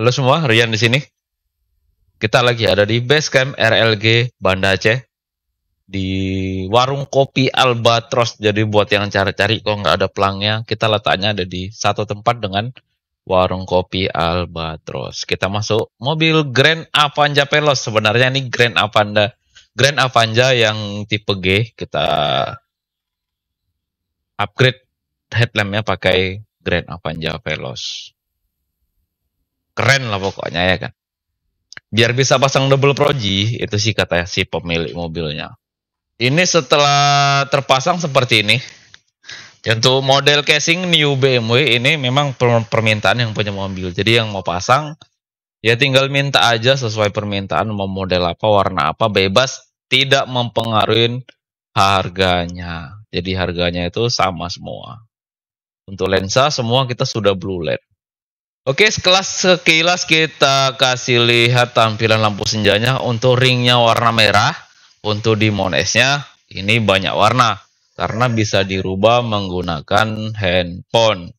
Halo semua, Rian di sini. Kita lagi ada di base camp RLG Banda Aceh di warung kopi Albatros. Jadi buat yang cari-cari kok nggak ada pelangnya, kita letaknya ada di satu tempat dengan warung kopi Albatros. Kita masuk mobil Grand Avanza Pelos. Sebenarnya ini Grand Avanza Grand Avanza yang tipe G. Kita upgrade headlampnya pakai Grand Avanza Veloz keren lah pokoknya ya kan. Biar bisa pasang double proji itu sih kata si pemilik mobilnya. Ini setelah terpasang seperti ini. Untuk model casing new BMW ini memang permintaan yang punya mobil. Jadi yang mau pasang ya tinggal minta aja sesuai permintaan mau model apa, warna apa, bebas, tidak mempengaruhi harganya. Jadi harganya itu sama semua. Untuk lensa semua kita sudah blue led. Oke, sekelas sekilas kita kasih lihat tampilan lampu senjanya. Untuk ringnya warna merah, untuk di Monesnya ini banyak warna karena bisa dirubah menggunakan handphone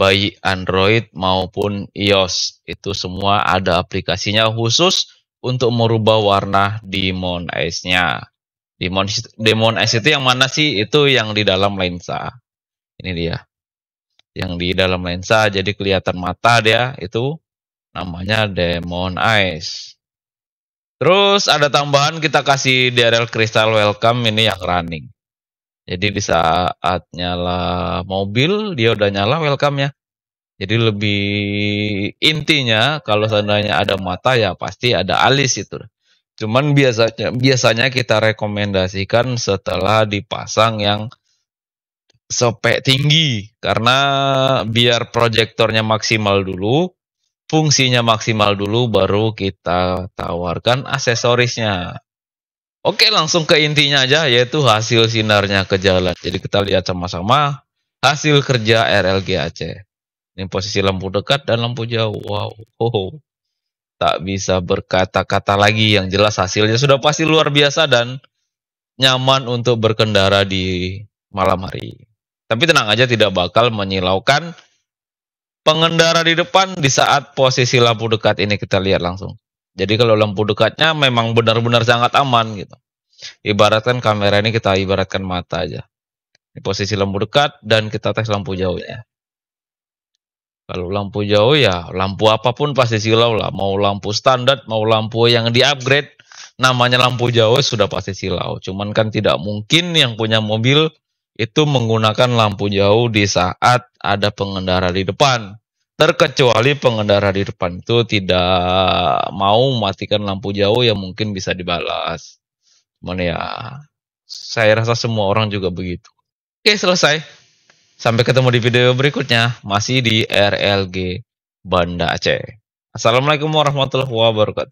baik Android maupun iOS. Itu semua ada aplikasinya khusus untuk merubah warna di monesnya nya Demon, Demon S itu yang mana sih? Itu yang di dalam lensa. Ini dia yang di dalam lensa jadi kelihatan mata dia itu namanya Demon Eyes. Terus ada tambahan kita kasih DRL Crystal Welcome ini yang running. Jadi di saat nyala mobil dia udah nyala welcome ya. Jadi lebih intinya kalau seandainya ada mata ya pasti ada alis itu. Cuman biasanya biasanya kita rekomendasikan setelah dipasang yang sepek tinggi karena biar proyektornya maksimal dulu, fungsinya maksimal dulu baru kita tawarkan aksesorisnya. Oke, langsung ke intinya aja yaitu hasil sinarnya ke jalan. Jadi kita lihat sama-sama hasil kerja RLG Aceh. Ini posisi lampu dekat dan lampu jauh. Wow. Oh, tak bisa berkata-kata lagi yang jelas hasilnya sudah pasti luar biasa dan nyaman untuk berkendara di malam hari. Tapi tenang aja tidak bakal menyilaukan pengendara di depan di saat posisi lampu dekat ini kita lihat langsung. Jadi kalau lampu dekatnya memang benar-benar sangat aman gitu. Ibaratkan kamera ini kita ibaratkan mata aja. Di posisi lampu dekat dan kita tes lampu jauhnya. Kalau lampu jauh ya lampu apapun pasti silau lah. Mau lampu standar, mau lampu yang di-upgrade, namanya lampu jauh sudah pasti silau. Cuman kan tidak mungkin yang punya mobil itu menggunakan lampu jauh di saat ada pengendara di depan. Terkecuali pengendara di depan itu tidak mau mematikan lampu jauh yang mungkin bisa dibalas. Cuman ya, saya rasa semua orang juga begitu. Oke, selesai. Sampai ketemu di video berikutnya, masih di RLG Banda Aceh. Assalamualaikum warahmatullahi wabarakatuh.